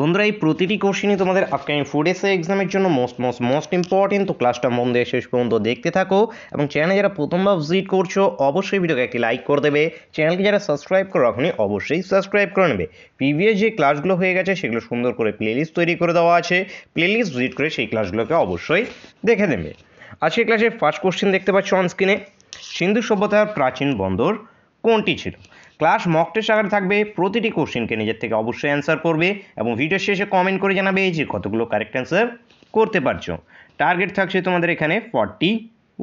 বন্ধুরা এই প্রতিটি কোশ্চেনই তোমাদের আপকামিং ফুড এসে এক্সামের জন্য মোস্ট মোস্ট মোস্ট ইম্পর্টেন্ট তো ক্লাসটা মন দিয়ে শেষ পর্যন্ত দেখতে থাকো এবং চ্যানেলে যারা প্রথমবার ভিজিট করছো অবশ্যই ভিডিওকে একটি লাইক করে দেবে চ্যানেলকে যারা সাবস্ক্রাইব করো এখনই অবশ্যই সাবস্ক্রাইব করে নেবে প্রিভিয়াস যে ক্লাসগুলো হয়ে গেছে সেগুলো সুন্দর করে প্লেলিস্ট তৈরি করে দেওয়া আছে প্লেলিস্ট ভিজিট করে সেই ক্লাসগুলোকে অবশ্যই দেখে নেবে আজকে ক্লাসের ফার্স্ট কোশ্চেন দেখতে পাচ্ছ অনস্ক্রিনে সিন্ধু সভ্যতার প্রাচীন বন্দর কোনটি ছিল ক্লাস মক টেস্ট আকারে থাকবে প্রতিটি কোশ্চেনকে নিজের থেকে অবশ্যই অ্যান্সার করবে এবং ভিডিও শেষে কমেন্ট করে জানাবে যে কতগুলো কারেক্ট অ্যান্সার করতে পারছো টার্গেট থাকছে তোমাদের এখানে ফর্টি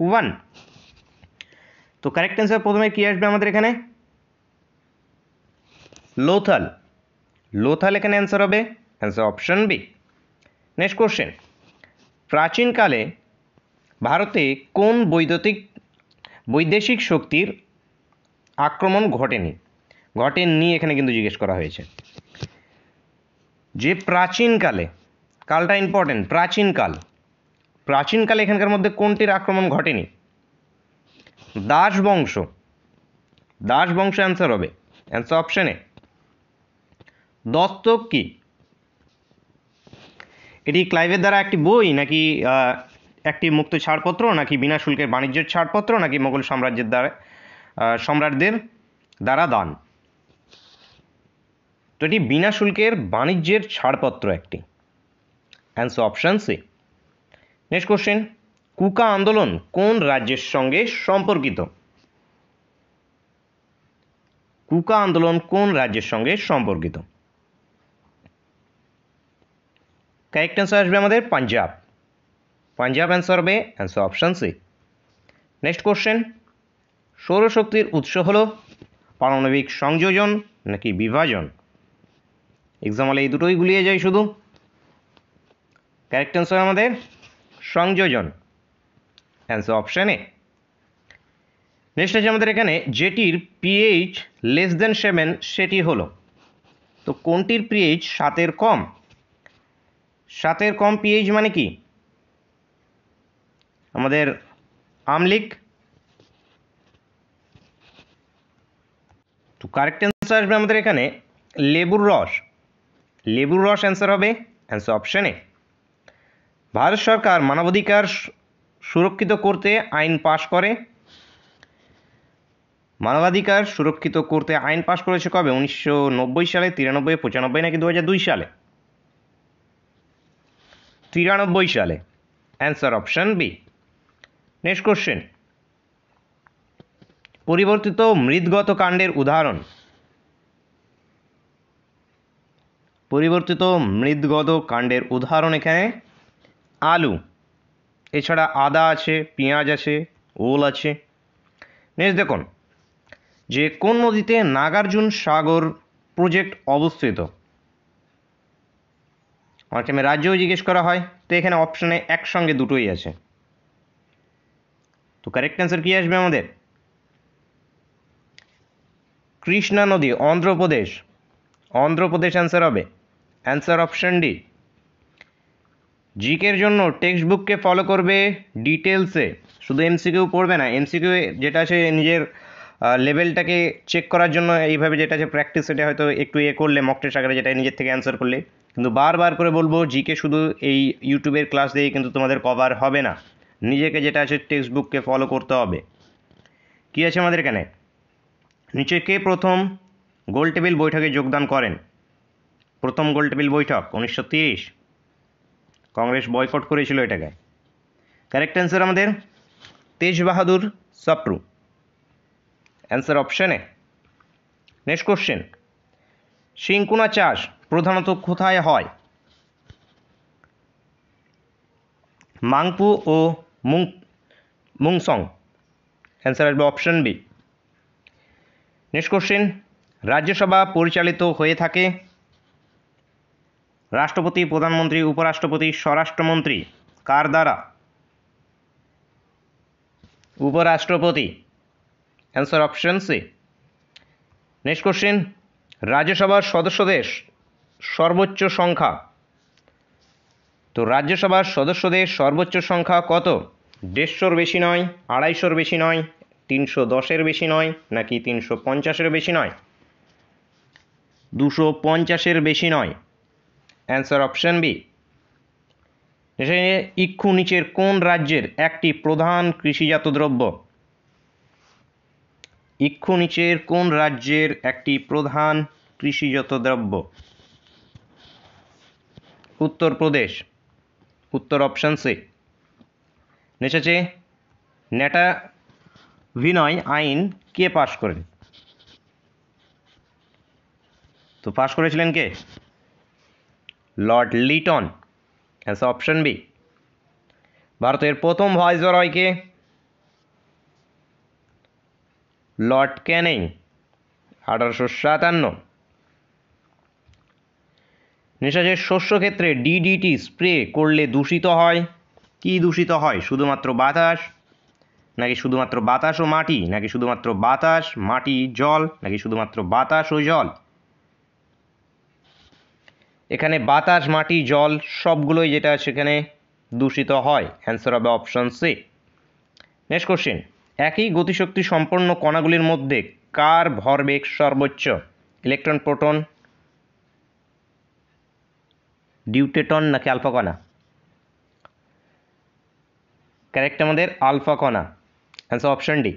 ওয়ান তো কারেক্ট অ্যান্সার প্রথমে কী আসবে আমাদের এখানে লোথাল লোথাল এখানে অ্যান্সার হবে answer option B next question প্রাচীনকালে ভারতে কোন বৈদ্যুতিক বৈদেশিক শক্তির আক্রমণ ঘটেনি গটেন নি এখানে কিন্তু জিজ্ঞেস করা হয়েছে যে প্রাচীনকালে কালটা ইম্পর্টেন্ট প্রাচীনকাল প্রাচীনকালে এখানকার মধ্যে কোনটির আক্রমণ ঘটেনি দাস বংশ দাস বংশ অ্যান্সার হবে অ্যান্সার অপশানে দত্তক কি এটি ক্লাইভের দ্বারা একটি বই নাকি একটি মুক্ত ছাড়পত্র নাকি বিনা শুল্কের বাণিজ্যের ছাড়পত্র নাকি মোগল সাম্রাজ্যের দ্বারা সম্রাটদের দ্বারা দান তো এটি বিনা শুল্কের বাণিজ্যের ছাড়পত্র একটি answer option C next question Kuka আন্দোলন কোন রাজ্যের সঙ্গে সম্পর্কিত কুকা আন্দোলন কোন রাজ্যের সঙ্গে সম্পর্কিত কারেক্ট অ্যান্সার আসবে আমাদের পাঞ্জাব পাঞ্জাব অ্যান্সার হবে answer option C next question সৌরশক্তির উৎস হল পারমাণবিক সংযোজন নাকি বিভাজন এক্সাম হলে এই দুটোই গুলিয়ে যায় শুধু কারেক্ট অ্যান্সার আমাদের সংযোজন অ্যান্সার অপশানে এ নেক্সট আছে আমাদের এখানে যেটির পিএইচ লেস দেন সেভেন সেটি হলো তো কোনটির পিএইচ সাতের কম সাতের কম পিএইচ মানে কি আমাদের আমলিক তো কারেক্ট অ্যান্সার আসবে আমাদের এখানে লেবুর রস লেবুর রস অ্যান্সার হবে অ্যান্সার অপশানে ভারত সরকার মানবাধিকার সুরক্ষিত করতে আইন পাশ করে মানবাধিকার সুরক্ষিত করতে আইন পাশ করেছে কবে উনিশশো সালে তিরানব্বই পঁচানব্বই নাকি দু সালে তিরানব্বই সালে answer option B next question পরিবর্তিত মৃদগত কাণ্ডের উদাহরণ পরিবর্তিত মৃদগদ কাণ্ডের উদাহরণ এখানে আলু এছাড়া আদা আছে পেঁয়াজ আছে ওল আছে নেক্সট দেখুন যে কোন নদীতে নাগার্জুন সাগর প্রজেক্ট অবস্থিত অনেক টাইমে রাজ্যেও জিজ্ঞেস করা হয় তো এখানে অপশানে একসঙ্গে দুটোই আছে তো কারেক্ট অ্যান্সার কী আসবে আমাদের কৃষ্ণা নদী অন্ধ্রপ্রদেশ অন্ধ্রপ্রদেশ অ্যান্সার হবে অ্যান্সার অপশন ডি জিকের জন্য টেক্সট বুককে ফলো করবে ডিটেলসে শুধু এমসিকিউ পড়বে না এমসিকিউ যেটা আছে নিজের লেভেলটাকে চেক করার জন্য এইভাবে যেটা আছে প্র্যাকটিস সেটা হয়তো একটু এ ইয়ে করলে মকটে সাগরে যেটা নিজের থেকে অ্যান্সার করলে কিন্তু বারবার করে বলবো জিকে শুধু এই ইউটিউবের ক্লাস দিয়ে কিন্তু তোমাদের কভার হবে না নিজেকে যেটা আছে টেক্সট বুককে ফলো করতে হবে কী আছে আমাদের এখানে নিচে কে প্রথম গোল টেবিল বৈঠকে যোগদান করেন প্রথম গোলটেবিল বৈঠক উনিশশো তিরিশ কংগ্রেস বয়কট করেছিল এটাকে কারেক্ট অ্যান্সার আমাদের তেজ বাহাদুর সাপ্রু অ্যান্সার অপশানে নেক্সট কোশ্চেন শিঙ্কুনা চাষ প্রধানত কোথায় হয় মাংপু ও মুং মুংসং অ্যান্সার আসবে option B next question Rajya Sabha পরিচালিত হয়ে থাকে রাষ্ট্রপতি প্রধানমন্ত্রী উপরাষ্ট্রপতি স্বরাষ্ট্রমন্ত্রী কার দ্বারা উপরাষ্ট্রপতি answer option C next question রাজ্যসভার সদস্য দেশ সর্বোচ্চ সংখ্যা তো রাজ্যসভার দেশ সর্বোচ্চ সংখ্যা কত দেড়শোর বেশি নয় আড়াইশোর বেশি নয় তিনশো দশের বেশি নয় নাকি তিনশো পঞ্চাশের বেশি নয় দুশো পঞ্চাশের বেশি নয় অ্যান্সার অপশান বি ইক্ষু নিচের কোন রাজ্যের একটি প্রধান কৃষিজাত দ্রব্য ইক্ষু নিচের কোন রাজ্যের একটি প্রধান কৃষিজাত দ্রব্য উত্তরপ্রদেশ উত্তর অপশান সি নেচেছে নেটা ভিনয় আইন কে পাশ করেন তো পাশ করেছিলেন কে Lord Lytton answer option B ভারতের প্রথম ভাইসরয় কে লর্ড ক্যানিং আঠারোশো সাতান্ন নেশাজের শস্যক্ষেত্রে ডিডিটি স্প্রে করলে দূষিত হয় কি দূষিত হয় শুধুমাত্র বাতাস নাকি শুধুমাত্র বাতাস ও মাটি নাকি শুধুমাত্র বাতাস মাটি জল নাকি শুধুমাত্র বাতাস ও জল এখানে বাতাস মাটি জল সবগুলোই যেটা সেখানে দূষিত হয় অ্যান্সার হবে অপশন সি নেক্সট কোশ্চেন একই গতিশক্তি সম্পন্ন কণাগুলির মধ্যে কার ভরবেগ সর্বোচ্চ ইলেকট্রন প্রোটন ডিউটেটন নাকি আলফা কণা কারেক্ট আমাদের আলফা কণা অ্যান্সার অপশন ডি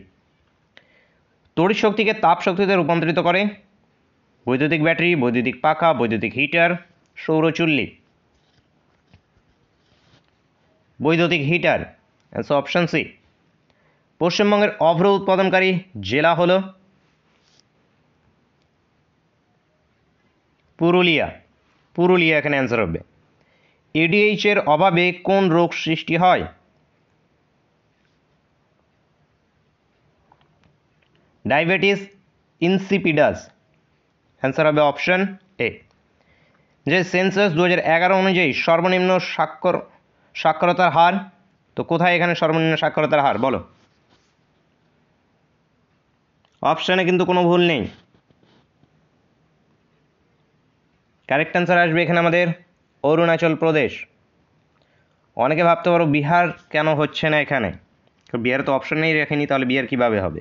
তড়িৎ শক্তিকে তাপ শক্তিতে রূপান্তরিত করে বৈদ্যুতিক ব্যাটারি বৈদ্যুতিক পাখা বৈদ্যুতিক হিটার সৌরচুল্লি বৈদ্যুতিক হিটার অ্যান্সার অপশান সি পশ্চিমবঙ্গের অভ্র উৎপাদনকারী জেলা হল পুরুলিয়া পুরুলিয়া এখানে অ্যান্সার হবে এর অভাবে কোন রোগ সৃষ্টি হয় ডায়াবেটিস ইনসিপিডাস অ্যান্সার হবে অপশন এ যে সেন্সাস দু অনুযায়ী সর্বনিম্ন স্বাক্ষর সাক্ষরতার হার তো কোথায় এখানে সর্বনিম্ন সাক্ষরতার হার বলো অপশানে কিন্তু কোনো ভুল নেই কারেক্ট অ্যান্সার আসবে এখানে আমাদের অরুণাচল প্রদেশ অনেকে ভাবতে পারো বিহার কেন হচ্ছে না এখানে বিহারে তো নেই রেখেনি তাহলে বিহার কীভাবে হবে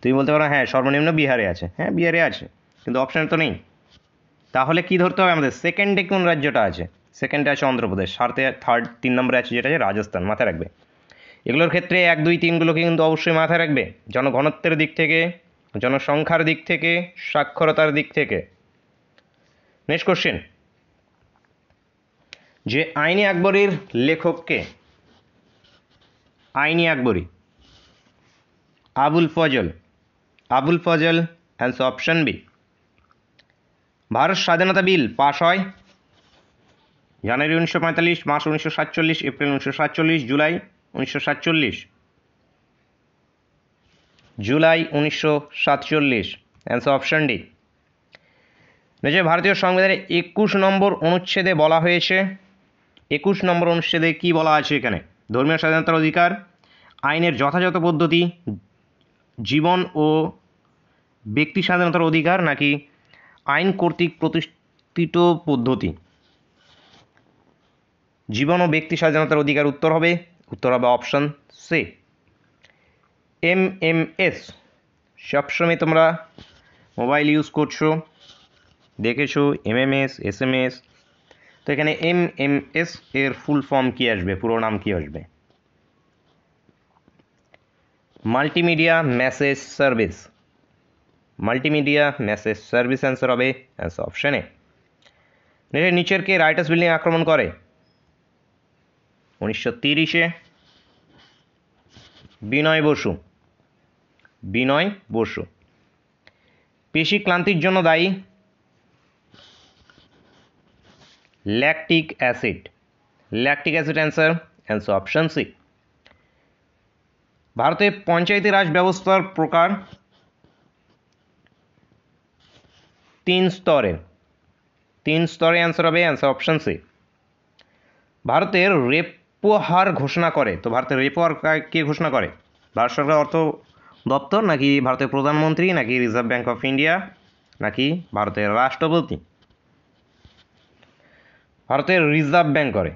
তুমি বলতে পারো হ্যাঁ সর্বনিম্ন বিহারে আছে হ্যাঁ বিহারে আছে কিন্তু অপশানে তো নেই তাহলে কি ধরতে হবে আমাদের সেকেন্ডে কোন রাজ্যটা আছে সেকেন্ডে আছে অন্ধ্রপ্রদেশ সাথে থার্ড তিন নম্বরে আছে যেটা আছে রাজস্থান মাথায় রাখবে এগুলোর ক্ষেত্রে এক দুই তিনগুলোকে কিন্তু অবশ্যই মাথায় রাখবে জনঘনত্বের দিক থেকে জনসংখ্যার দিক থেকে সাক্ষরতার দিক থেকে নেক্সট কোশ্চেন যে আইনি আকবরের লেখককে Ain-i-Akbari Abul Fazl Abul Fazl answer option B Bharat স্বাধীনতা বিল পাশ হয় জানুয়ারি উনিশশো পঁয়তাল্লিশ মার্চ উনিশশো সাতচল্লিশ এপ্রিল উনিশশো সাতচল্লিশ জুলাই উনিশশো সাতচল্লিশ জুলাই উনিশশো সাতচল্লিশ অ্যান্সার অপশান ডি নিজে ভারতীয় সংবিধানে একুশ নম্বর অনুচ্ছেদে বলা হয়েছে একুশ নম্বর অনুচ্ছেদে কি বলা আছে এখানে ধর্মীয় স্বাধীনতার অধিকার আইনের যথাযথ পদ্ধতি জীবন ও ব্যক্তি স্বাধীনতার অধিকার নাকি আইন কর্তৃক প্রতিষ্ঠিত পদ্ধতি জীবন ও ব্যক্তি স্বাধীনতার অধিকার উত্তর হবে উত্তর হবে option C M M S সবসময় তোমরা মোবাইল ইউজ করছো দেখেছো M M S S M S তো এখানে এম এম এস এর ফুল ফর্ম কী আসবে পুরো নাম কী আসবে multimedia message service multimedia message service answer হবে অ্যান্সার অপশানে এর নিচের কে রাইটার্স বিল্ডিং আক্রমণ করে উনিশশো তিরিশে বিনয় বসু বিনয় বসু পেশি ক্লান্তির জন্য দায়ী lactic acid lactic acid answer answer option C ভারতে পঞ্চায়েতি রাজ ব্যবস্থার প্রকার তিন স্তরে তিন স্তরে অ্যান্সার হবে অ্যান্সার অপশান সি ভারতের রেপো হার ঘোষণা করে তো ভারতের রেপো হার কে ঘোষণা করে ভারত সরকার অর্থ দপ্তর নাকি ভারতের প্রধানমন্ত্রী নাকি রিজার্ভ ব্যাঙ্ক অফ ইন্ডিয়া নাকি ভারতের রাষ্ট্রপতি ভারতের রিজার্ভ ব্যাঙ্ক করে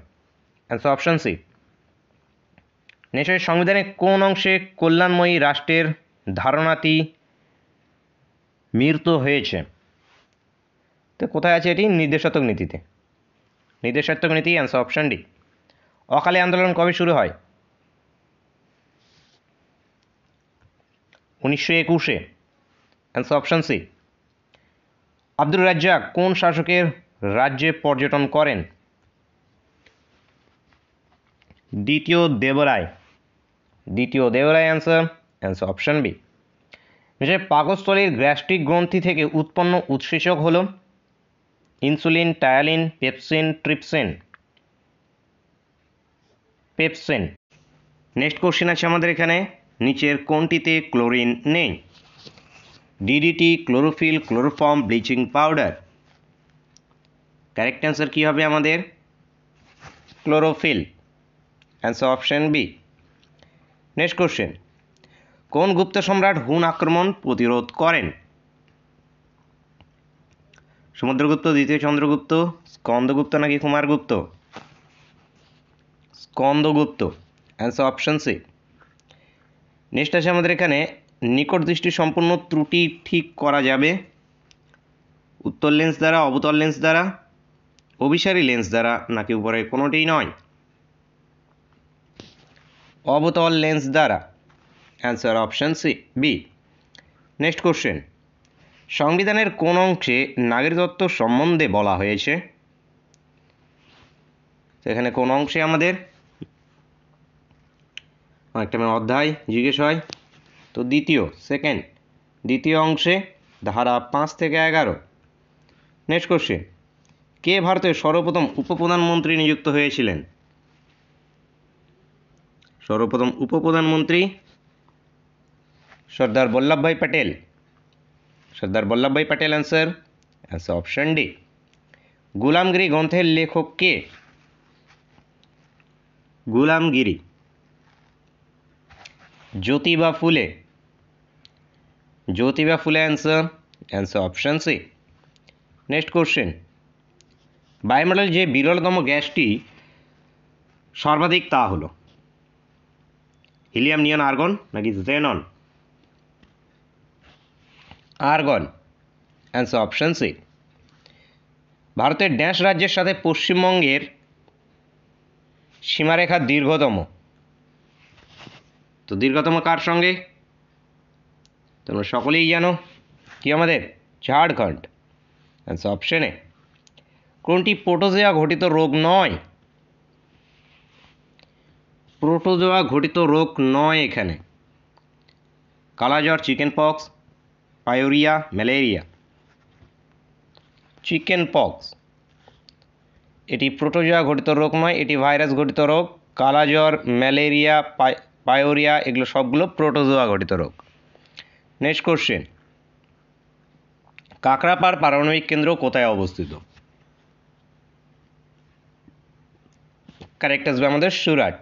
অ্যান্সার অপশান সি নেশের সংবিধানে কোন অংশে কল্যাণময়ী রাষ্ট্রের ধারণাটি মৃত হয়েছে তো কোথায় আছে এটি নির্দেশাত্মক নীতিতে নির্দেশাত্মক নীতি অ্যান্সার অপশান ডি অকালে আন্দোলন কবে শুরু হয় উনিশশো একুশে answer option C Abdul Razzaq কোন শাসকের রাজ্যে পর্যটন করেন দ্বিতীয় দেবরায় দ্বিতীয় Devaraya answer answer option B যে পাকস্থলীর গ্যাস্ট্রিক গ্রন্থি থেকে উৎপন্ন উৎসেচক হলো insulin ptyalin pepsin trypsin pepsin next question আছে আমাদের এখানে নিচের কোনটিতে ক্লোরিন নেই DDT chlorophyll chloroform bleaching powder correct answer কী হবে আমাদের chlorophyll answer option B next question কোন গুপ্ত সম্রাট হুন আক্রমণ প্রতিরোধ করেন সমুদ্রগুপ্ত দ্বিতীয় চন্দ্রগুপ্ত স্কন্দগুপ্ত নাকি Kumaragupta Skandagupta answer option C next আছে আমাদের এখানে নিকট দৃষ্টি সম্পূর্ণ ত্রুটি ঠিক করা যাবে উত্তর লেন্স দ্বারা অবতল লেন্স দ্বারা অভিসারী লেন্স দ্বারা নাকি উপরে কোনোটিই নয় অবতল লেন্স দ্বারা answer option C B next question সংবিধানের কোন অংশে নাগরিকত্ব সম্বন্ধে বলা হয়েছে এখানে কোন অংশে আমাদের মানে অধ্যায় জিজ্ঞেস হয় তো দ্বিতীয় সেকেন্ড দ্বিতীয় অংশে ধারা পাঁচ থেকে এগারো নেক্সট কোশ্চেন কে ভারতের সর্বপ্রথম উপপ্রধানমন্ত্রী নিযুক্ত হয়েছিলেন সর্বপ্রথম উপপ্রধানমন্ত্রী Sardar Vallabhbhai Patel Sardar Vallabhbhai Patel answer answer option D Gulamgiri গ্রন্থের লেখক কে Gulamgiri Jyotiba Phule Jyotiba Phule answer answer option C next question বায়ুমন্ডল যে বিরলতম গ্যাসটি সর্বাধিক তা হলো হিলিয়াম নিয়ন আর্গন নাকি xenon argon answer option C ভারতের ড্যাশ রাজ্যের সাথে পশ্চিমবঙ্গের সীমারেখা দীর্ঘতম তো দীর্ঘতম কার সঙ্গে তোমরা সকলেই জানো কি আমাদের ঝাড়খণ্ড অ্যান্সার অপশানে কোনটি প্রোটোজোয়া ঘটিত রোগ নয় প্রোটোজোয়া ঘটিত রোগ নয় এখানে কালাজ্বর chicken pox pyorrhea, malaria chicken pox এটি প্রোটোজোয়া ঘটিত রোগ নয় এটি ভাইরাস ঘটিত রোগ কালাজ্বর ম্যালেরিয়া পায়োরিয়া এগুলো সবগুলো প্রোটোজোয়া ঘটিত রোগ নেক্সট কোশ্চেন কাকড়াপাড় পারমাণবিক কেন্দ্র কোথায় অবস্থিত কারেক্ট আসবে আমাদের সুরাট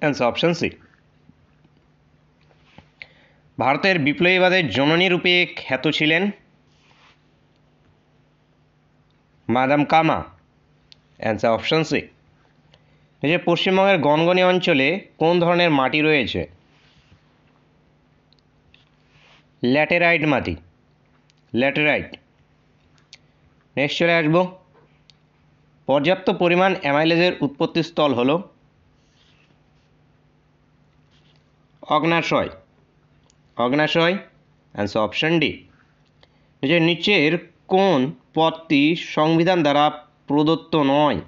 অ্যান্স অপশন সি ভারতের বিপ্লবীবাদের জননী রূপে খ্যাত ছিলেন মাদাম কামা অ্যান্সার অপশান সি যে পশ্চিমবঙ্গের গনগনি অঞ্চলে কোন ধরনের মাটি রয়েছে ল্যাটেরাইট মাটি ল্যাটেরাইট নেক্সট চলে আসব পর্যাপ্ত পরিমাণ অ্যামাইলেজের উৎপত্তিস্থল হল অগ্নাশয় ভগ্নাশয় অ্যান্স অপশন ডি যে নিচের কোন পদটি সংবিধান দ্বারা প্রদত্ত নয়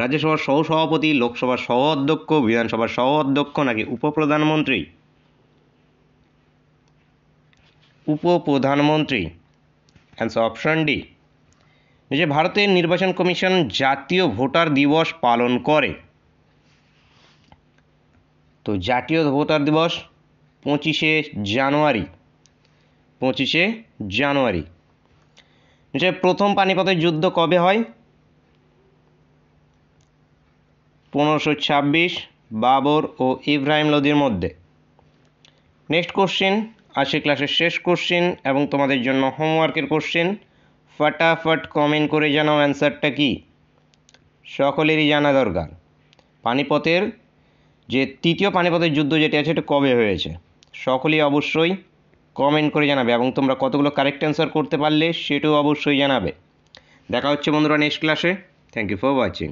রাজ্যসভার সহ সভাপতি লোকসভার সহ অধ্যক্ষ বিধানসভার সহ অধ্যক্ষ নাকি উপপ্রধানমন্ত্রী উপপ্রধানমন্ত্রী অ্যান্সার অপশন ডি যে ভারতের নির্বাচন কমিশন জাতীয় ভোটার দিবস পালন করে তো জাতীয় ভোটার দিবস পঁচিশে জানুয়ারি পঁচিশে জানুয়ারি যে প্রথম পানিপথের যুদ্ধ কবে হয় পনেরোশো ছাব্বিশ বাবর ও ইব্রাহিম লোদির মধ্যে নেক্সট কোশ্চিন আশি ক্লাসের শেষ কোশ্চিন এবং তোমাদের জন্য হোমওয়ার্কের কোশ্চিন ফটাফট কমেন্ট করে জানাও অ্যান্সারটা কি সকলেরই জানা দরকার পানিপথের যে তৃতীয় পানিপথের যুদ্ধ যেটি আছে এটা কবে হয়েছে সকলেই অবশ্যই কমেন্ট করে জানাবে এবং তোমরা কতগুলো কারেক্ট অ্যান্সার করতে পারলে সেটাও অবশ্যই জানাবে দেখা হচ্ছে বন্ধুরা নেক্সট ক্লাসে থ্যাংক ইউ ফর ওয়াচিং